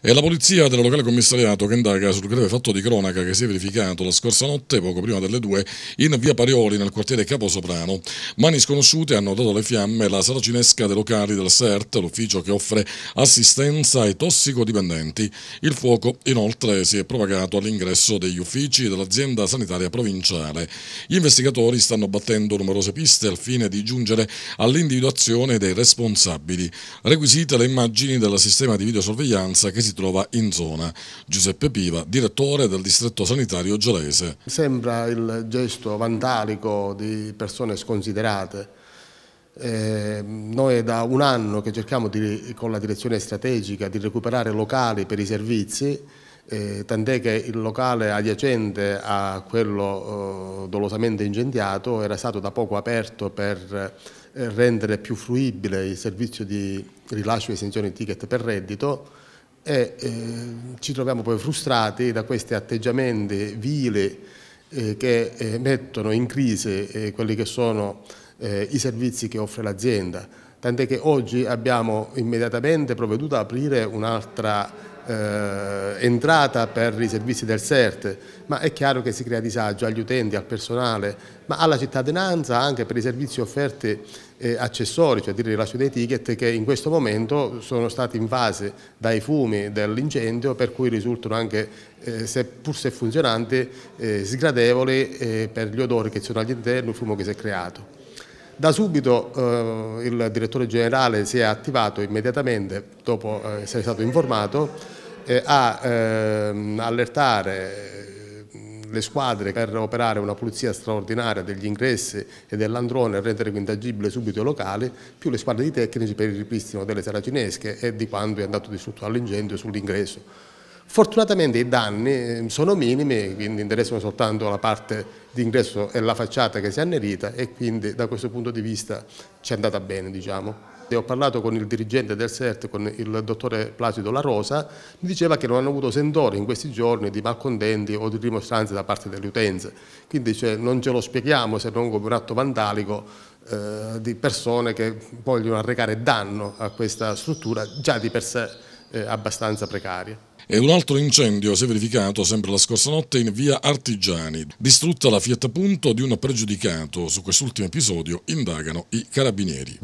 È la polizia del locale commissariato che indaga sul grave fatto di cronaca che si è verificato la scorsa notte, poco prima delle due, in via Parioli, nel quartiere Caposoprano. Mani sconosciute hanno dato alle fiamme la sala cinesca dei locali del CERT, l'ufficio che offre assistenza ai tossicodipendenti. Il fuoco, inoltre, si è propagato all'ingresso degli uffici dell'azienda sanitaria provinciale. Gli investigatori stanno battendo numerose piste al fine di giungere all'individuazione dei responsabili. Requisite le immagini del sistema di videosorveglianza che si si trova in zona. Giuseppe Piva, direttore del distretto sanitario gelese. Sembra il gesto vandalico di persone sconsiderate. Eh, noi è da un anno che cerchiamo di, con la direzione strategica di recuperare locali per i servizi, eh, tant'è che il locale adiacente a quello eh, dolosamente incendiato era stato da poco aperto per eh, rendere più fruibile il servizio di rilascio di esenzione di ticket per reddito e eh, ci troviamo poi frustrati da questi atteggiamenti vile eh, che eh, mettono in crisi eh, quelli che sono eh, i servizi che offre l'azienda, tant'è che oggi abbiamo immediatamente provveduto ad aprire un'altra eh, entrata per i servizi del CERT, ma è chiaro che si crea disagio agli utenti, al personale, ma alla cittadinanza anche per i servizi offerti eh, accessori, cioè dire rilascio dei ticket che in questo momento sono stati invasi dai fumi dell'incendio per cui risultano anche, eh, se pur se funzionanti, eh, sgradevoli eh, per gli odori che ci sono all'interno, il fumo che si è creato. Da subito eh, il direttore generale si è attivato immediatamente dopo eh, essere stato informato eh, a ehm, allertare eh, le squadre per operare una pulizia straordinaria degli ingressi e dell'androne e rendere più intangibile subito i locali, più le squadre di tecnici per il ripristino delle saracinesche e di quando è andato distrutto all'incendio sull'ingresso. Fortunatamente i danni eh, sono minimi, quindi interessano soltanto la parte d'ingresso e la facciata che si è annerita e quindi da questo punto di vista ci è andata bene. Diciamo. Ho parlato con il dirigente del CERT, con il dottore Placido La Rosa, mi diceva che non hanno avuto sentori in questi giorni di malcontenti o di rimostranze da parte delle utenze. Quindi cioè, non ce lo spieghiamo se non come un atto vandalico eh, di persone che vogliono arrecare danno a questa struttura già di per sé eh, abbastanza precaria. E un altro incendio si è verificato sempre la scorsa notte in via Artigiani, distrutta la Fiat Punto di un pregiudicato. Su quest'ultimo episodio indagano i carabinieri.